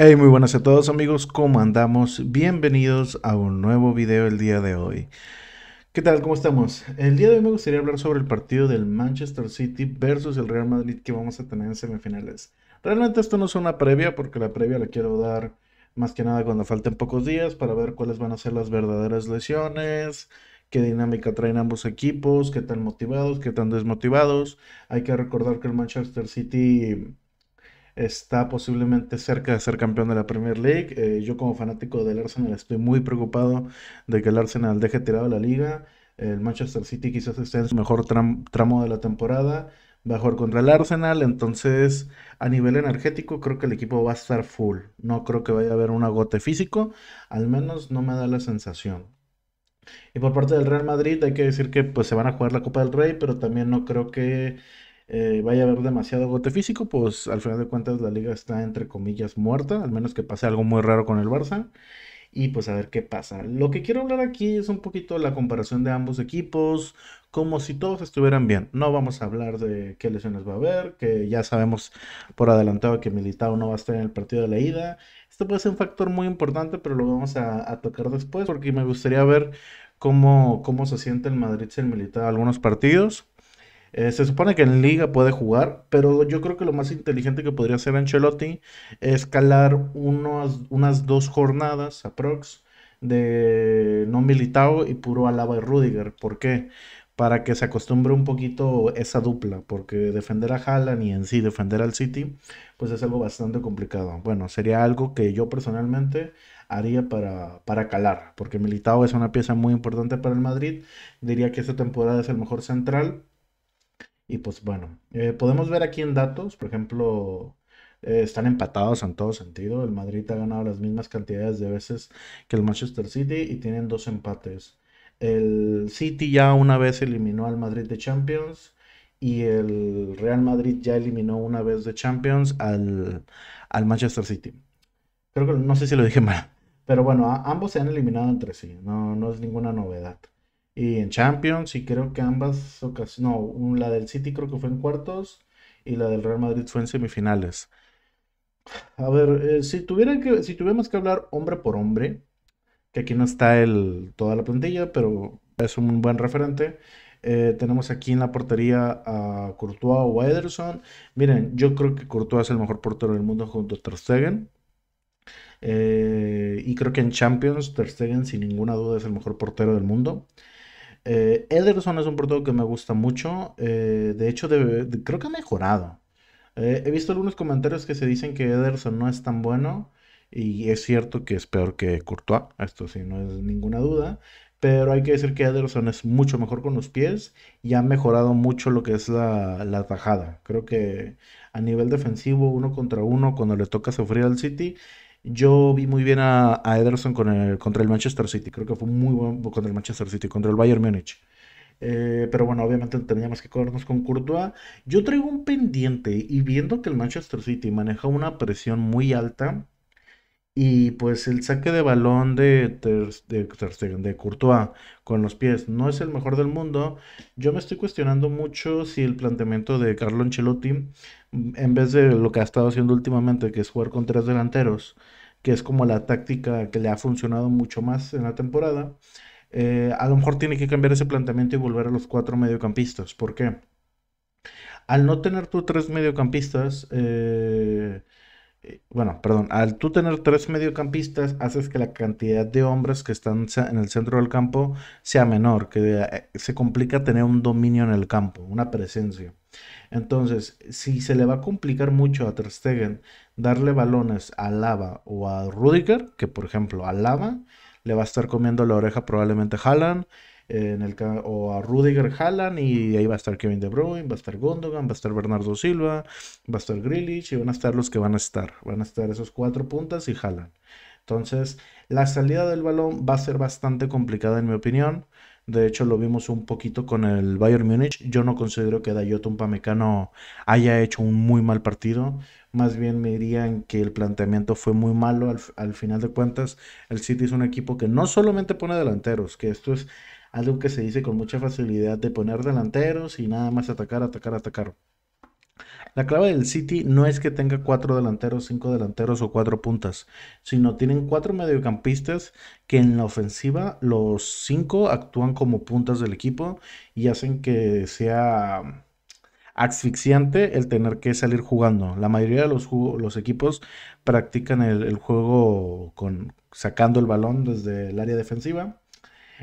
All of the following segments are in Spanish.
Hey, muy buenas a todos amigos, ¿cómo andamos? Bienvenidos a un nuevo video el día de hoy. ¿Qué tal? ¿Cómo estamos? El día de hoy me gustaría hablar sobre el partido del Manchester City versus el Real Madrid que vamos a tener en semifinales. Realmente esto no es una previa porque la previa la quiero dar más que nada cuando falten pocos días para ver cuáles van a ser las verdaderas lesiones, qué dinámica traen ambos equipos, qué tan motivados, qué tan desmotivados. Hay que recordar que el Manchester City está posiblemente cerca de ser campeón de la Premier League. Eh, yo como fanático del Arsenal estoy muy preocupado de que el Arsenal deje tirado la liga. El Manchester City quizás esté en su mejor tramo de la temporada. Va a jugar contra el Arsenal, entonces a nivel energético creo que el equipo va a estar full. No creo que vaya a haber un agote físico, al menos no me da la sensación. Y por parte del Real Madrid hay que decir que pues se van a jugar la Copa del Rey, pero también no creo que eh, vaya a haber demasiado gote físico, pues al final de cuentas la liga está entre comillas muerta, al menos que pase algo muy raro con el Barça. Y pues a ver qué pasa. Lo que quiero hablar aquí es un poquito la comparación de ambos equipos, como si todos estuvieran bien. No vamos a hablar de qué lesiones va a haber, que ya sabemos por adelantado que militado no va a estar en el partido de la ida. Esto puede ser un factor muy importante, pero lo vamos a, tocar después, porque me gustaría ver cómo, cómo se siente el Madrid sin Militao algunos partidos. Eh, se supone que en liga puede jugar, pero yo creo que lo más inteligente que podría hacer Ancelotti es calar unas dos jornadas aprox de no Militao y puro Alaba y Rudiger. ¿Por qué? Para que se acostumbre un poquito esa dupla, porque defender a Haaland y en sí defender al City, pues es algo bastante complicado. Bueno, sería algo que yo personalmente haría para, para calar, porque Militao es una pieza muy importante para el Madrid. Diría que esta temporada es el mejor central, y pues bueno, eh, podemos ver aquí en datos, por ejemplo, eh, están empatados en todo sentido. El Madrid ha ganado las mismas cantidades de veces que el Manchester City y tienen dos empates. El City ya una vez eliminó al Madrid de Champions y el Real Madrid ya eliminó una vez de Champions al, Manchester City. Creo que no sé si lo dije mal, pero bueno, ambos se han eliminado entre sí, no, no es ninguna novedad. Y en Champions, y creo que ambas ocasiones, no, la del City creo que fue en cuartos y la del Real Madrid fue en semifinales. A ver, eh, si, tuvieran que, si tuviéramos que hablar hombre por hombre, que aquí no está el, toda la plantilla, pero es un buen referente. Eh, tenemos aquí en la portería a Courtois o a Ederson. Miren, yo creo que Courtois es el mejor portero del mundo junto a Ter Stegen. Eh, y creo que en Champions Ter Stegen sin ninguna duda es el mejor portero del mundo. Eh, Ederson es un producto que me gusta mucho. Eh, de hecho, creo que ha mejorado. Eh, he visto algunos comentarios que se dicen que Ederson no es tan bueno. Y es cierto que es peor que Courtois. Esto sí, no es ninguna duda. Pero hay que decir que Ederson es mucho mejor con los pies y ha mejorado mucho lo que es la, la tajada. Creo que a nivel defensivo, uno contra uno, cuando le toca sufrir al City, yo vi muy bien a, Ederson contra el Manchester City. Creo que fue muy bueno contra el Manchester City, contra el Bayern Múnich. Eh, pero bueno, obviamente teníamos que corrernos con Courtois. Yo traigo un pendiente y viendo que el Manchester City maneja una presión muy alta, y pues el saque de balón de, de, Courtois con los pies no es el mejor del mundo. Yo me estoy cuestionando mucho si el planteamiento de Carlo Ancelotti, mm, en vez de lo que ha estado haciendo últimamente, que es jugar con tres delanteros, que es como la táctica que le ha funcionado mucho más en la temporada, eh, a lo mejor tiene que cambiar ese planteamiento y volver a los cuatro mediocampistas. ¿Por qué? Al no tener tú tres mediocampistas, eh, eh, bueno, perdón, al tú tener tres mediocampistas, haces que la cantidad de hombres que están en el centro del campo sea menor, que eh, se complica tener un dominio en el campo, una presencia. Entonces, si se le va a complicar mucho a Ter darle balones a Lava o a Rudiger, que por ejemplo a Lava le va a estar comiendo la oreja probablemente Haaland, en el, o a Rudiger Haaland y ahí va a estar Kevin De Bruyne, va a estar Gondogan, va a estar Bernardo Silva, va a estar Grilich y van a estar los que van a estar. Van a estar esos cuatro puntas y Haaland. Entonces, la salida del balón va a ser bastante complicada en mi opinión. De hecho, lo vimos un poquito con el Bayern Munich Yo no considero que Dayot Pamecano haya hecho un muy mal partido. Más bien me dirían que el planteamiento fue muy malo. Al, al, final de cuentas, el City es un equipo que no solamente pone delanteros, que esto es algo que se dice con mucha facilidad de poner delanteros y nada más atacar, atacar, atacar. La clave del City no es que tenga cuatro delanteros, cinco delanteros o cuatro puntas, sino tienen cuatro mediocampistas que en la ofensiva los cinco actúan como puntas del equipo y hacen que sea asfixiante el tener que salir jugando. La mayoría de los, equipos practican el, el, juego con, sacando el balón desde el área defensiva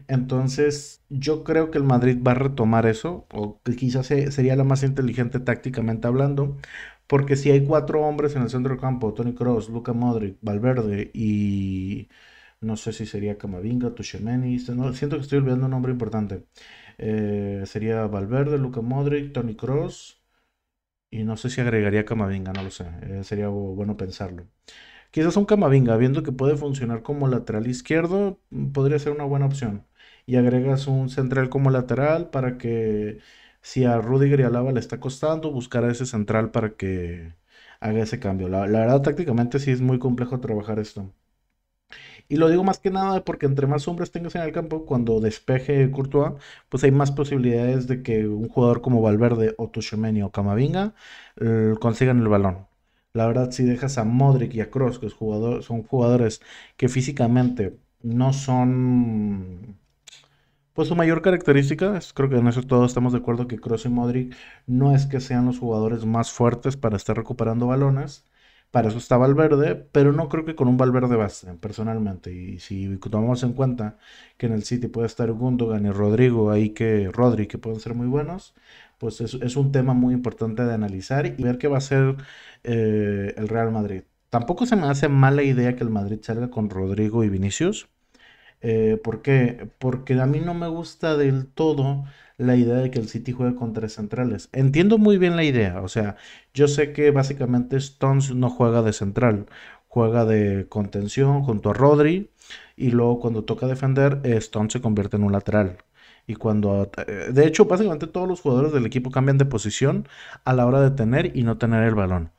entonces, yo creo que el Madrid va a retomar eso, o quizás sería la más inteligente tácticamente hablando, porque si hay cuatro hombres en el centro del campo, Tony Cross, Luca Modric, Valverde y no sé si sería Camavinga, Tuchemeni, este, no, siento que estoy olvidando un nombre importante. Eh, sería Valverde, Luca Modric, Tony Cross y no sé si agregaría Camavinga, no lo sé, eh, sería bueno pensarlo. Quizás un Camavinga, viendo que puede funcionar como lateral izquierdo, mm, podría ser una buena opción. Y agregas un central como lateral para que si a Rudiger y Lava le está costando, buscar a ese central para que haga ese cambio. La, verdad, tácticamente sí es muy complejo trabajar esto. Y lo digo más que nada porque entre más hombres tengas en el campo, cuando despeje Courtois, pues hay más posibilidades de que un jugador como Valverde o Tuchemeni o Camavinga consigan el balón. La verdad, si dejas a Modric y a Cross que son jugadores que físicamente no son... Pues su mayor característica, creo que en eso todos estamos de acuerdo que Cross y Modric no es que sean los jugadores más fuertes para estar recuperando balones. Para eso está Valverde, pero no creo que con un Valverde basten, personalmente. Y si tomamos en cuenta que en el City puede estar Gundogan y Rodrigo ahí que Rodri, que pueden ser muy buenos, pues es, un tema muy importante de analizar y ver qué va a hacer eh, el Real Madrid. Tampoco se me hace mala idea que el Madrid salga con Rodrigo y Vinicius. Eh, ¿Por qué? Porque a mí no me gusta del todo la idea de que el City juegue con tres centrales. Entiendo muy bien la idea. O sea, yo sé que básicamente Stones no juega de central. Juega de contención junto a Rodri. Y luego cuando toca defender, eh, Stones se convierte en un lateral. Y cuando. Eh, de hecho, básicamente todos los jugadores del equipo cambian de posición a la hora de tener y no tener el balón.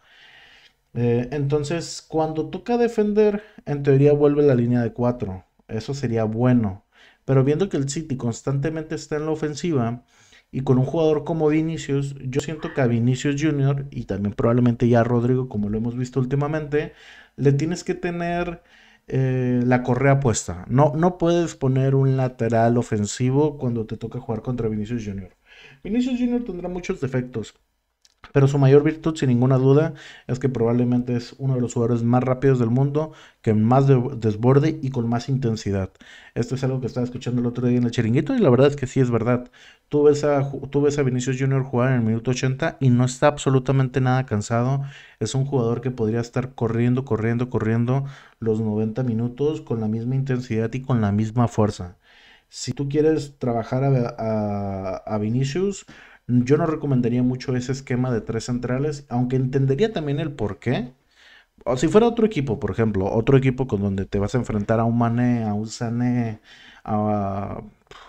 Eh, entonces, cuando toca defender, en teoría vuelve la línea de 4. Eso sería bueno. Pero viendo que el City constantemente está en la ofensiva y con un jugador como Vinicius, yo siento que a Vinicius Jr. y también probablemente ya a Rodrigo, como lo hemos visto últimamente, le tienes que tener eh, la correa puesta. No, no puedes poner un lateral ofensivo cuando te toca jugar contra Vinicius Jr. Vinicius Jr. tendrá muchos defectos, pero su mayor virtud, sin ninguna duda, es que probablemente es uno de los jugadores más rápidos del mundo, que más desborde y con más intensidad. Esto es algo que estaba escuchando el otro día en el chiringuito y la verdad es que sí es verdad. Tú ves a, ves a Vinicius Jr. jugar en el minuto 80 y no está absolutamente nada cansado. Es un jugador que podría estar corriendo, corriendo, corriendo los 90 minutos con la misma intensidad y con la misma fuerza. Si tú quieres trabajar a Vinicius, yo no recomendaría mucho ese esquema de tres centrales, aunque entendería también el por qué. O si fuera otro equipo, por ejemplo, otro equipo con donde te vas a enfrentar a un Mané, a un Sané, a,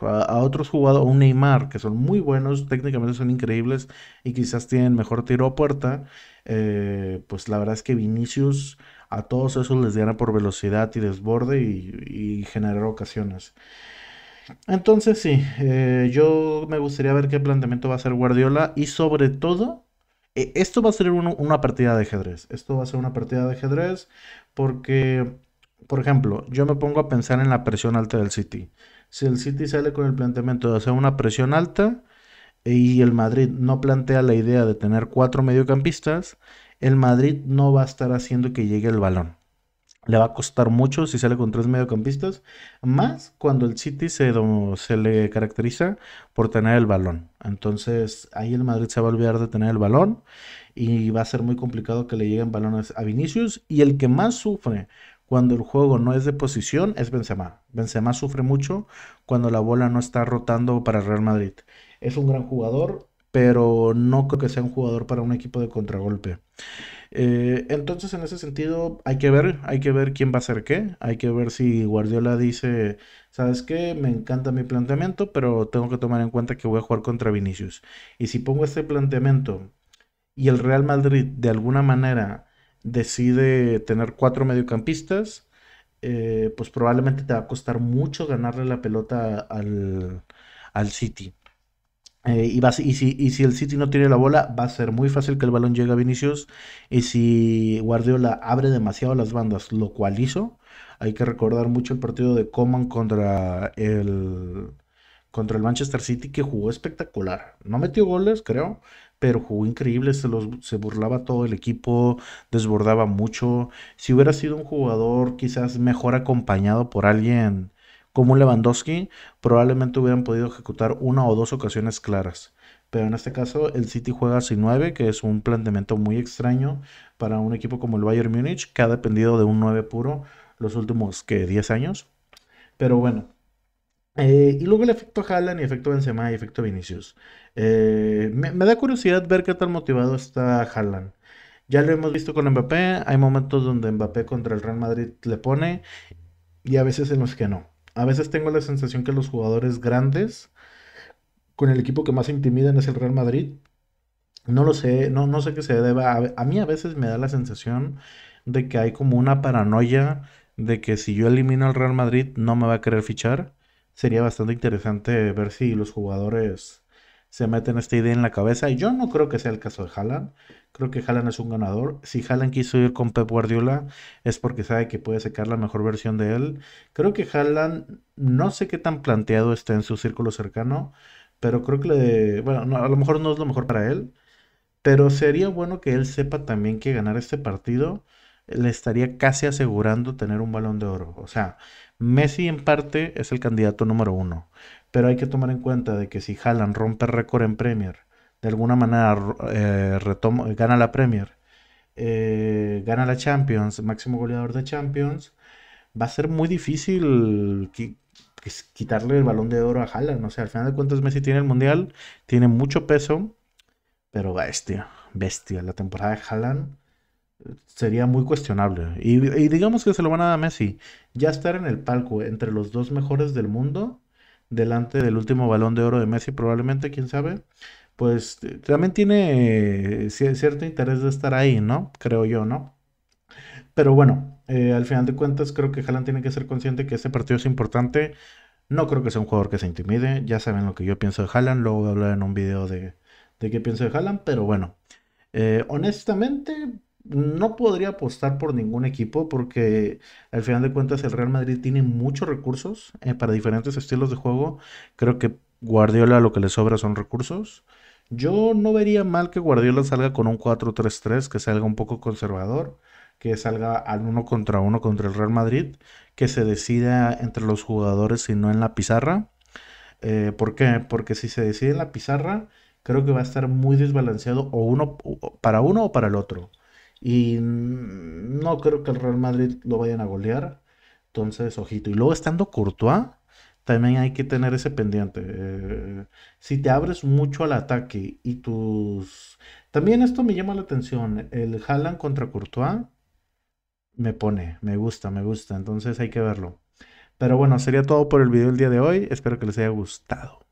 otros jugadores, a un Neymar, que son muy buenos, técnicamente son increíbles y quizás tienen mejor tiro a puerta, eh, pues la verdad es que Vinicius a todos esos les diera por velocidad y desborde y, y generar ocasiones. Entonces sí, eh, yo me gustaría ver qué planteamiento va a hacer Guardiola y sobre todo, e, esto va a ser una partida de ajedrez. Esto va a ser una partida de ajedrez porque, por ejemplo, yo me pongo a pensar en la presión alta del City. Si el City sale con el planteamiento de hacer una presión alta y el Madrid no plantea la idea de tener cuatro mediocampistas, el Madrid no va a estar haciendo que llegue el balón le va a costar mucho si sale con tres mediocampistas, más cuando el City se, se, le caracteriza por tener el balón. Entonces ahí el Madrid se va a olvidar de tener el balón y va a ser muy complicado que le lleguen balones a Vinicius y el que más sufre cuando el juego no es de posición es Benzema. Benzema sufre mucho cuando la bola no está rotando para Real Madrid. Es un gran jugador, pero no creo que sea un jugador para un equipo de contragolpe. Eh, entonces, en ese sentido, hay que ver, hay que ver quién va a hacer qué, hay que ver si Guardiola dice, sabes qué, me encanta mi planteamiento, pero tengo que tomar en cuenta que voy a jugar contra Vinicius. Y si pongo este planteamiento y el Real Madrid de alguna manera decide tener cuatro mediocampistas, eh, pues probablemente te va a costar mucho ganarle la pelota al, al City. Eh, y, si, el City no tiene la bola, va a ser muy fácil que el balón llegue a Vinicius. Y si Guardiola abre demasiado las bandas, lo cual hizo, hay que recordar mucho el partido de Coman contra el, contra el Manchester City, que jugó espectacular. No metió goles, creo, pero jugó increíble, se, los, se burlaba todo el equipo, desbordaba mucho. Si hubiera sido un jugador quizás mejor acompañado por alguien como Lewandowski, probablemente hubieran podido ejecutar una o dos ocasiones claras. Pero en este caso, el City juega sin 9, que es un planteamiento muy extraño para un equipo como el Bayern Múnich, que ha dependido de un 9 puro los últimos que 10 años. Pero bueno. Eh, y luego el efecto Haaland y efecto Benzema y efecto Vinicius. Eh, me, da curiosidad ver qué tan motivado está Haaland. Ya lo hemos visto con Mbappé, hay momentos donde Mbappé contra el Real Madrid le pone y a veces en los que no. A veces tengo la sensación que los jugadores grandes, con el equipo que más intimidan es el Real Madrid. No lo sé, no, no sé qué se deba. a mí a veces me da la sensación de que hay como una paranoia de que si yo elimino al Real Madrid no me va a querer fichar. Sería bastante interesante ver si los jugadores se meten esta idea en la cabeza. Y yo no creo que sea el caso de Haaland. Creo que Haaland es un ganador. Si Haaland quiso ir con Pep Guardiola es porque sabe que puede sacar la mejor versión de él. Creo que Haaland, no sé qué tan planteado está en su círculo cercano, pero creo que le, bueno, a lo mejor no es lo mejor para él. Pero sería bueno que él sepa también que ganar este partido le estaría casi asegurando tener un balón de oro. O sea, Messi en parte es el candidato número uno, pero hay que tomar en cuenta de que si Haaland rompe récord en Premier, de alguna manera eh, gana la Premier, eh, gana la Champions, máximo goleador de Champions, va a ser muy difícil pues, quitarle el balón de oro a Haaland. O sea, al final de cuentas Messi tiene el Mundial, tiene mucho peso, pero bestia, bestia. La temporada de Haaland sería muy cuestionable. Y, digamos que se lo van a dar a Messi. Ya estar en el palco entre los dos mejores del mundo, delante del último balón de oro de Messi, probablemente, quién sabe, pues eh, también tiene eh, cierto interés de estar ahí, ¿no? Creo yo, ¿no? Pero bueno, eh, al final de cuentas creo que Haaland tiene que ser consciente que este partido es importante. No creo que sea un jugador que se intimide. Ya saben lo que yo pienso de Haaland. Luego voy a hablar en un video de, de qué pienso de Haaland. Pero bueno, honestamente no podría apostar por ningún equipo porque al final de cuentas el Real Madrid tiene muchos recursos eh, para diferentes estilos de juego. Creo que Guardiola lo que le sobra son recursos. Yo no vería mal que Guardiola salga con un 4-3-3, que salga un poco conservador, que salga al uno contra uno contra el Real Madrid, que se decida entre los jugadores y no en la pizarra. Eh, ¿Por qué? Porque si se decide en la pizarra, creo que va a estar muy desbalanceado o uno para uno o para el otro. Y no creo que el Real Madrid lo vayan a golear. Entonces, ojito. Y luego estando Courtois, también hay que tener ese pendiente. Eh, si te abres mucho al ataque y tus... También esto me llama la atención. El Haaland contra Courtois me pone, me gusta, me gusta. Entonces hay que verlo. Pero bueno, sería todo por el video del día de hoy. Espero que les haya gustado.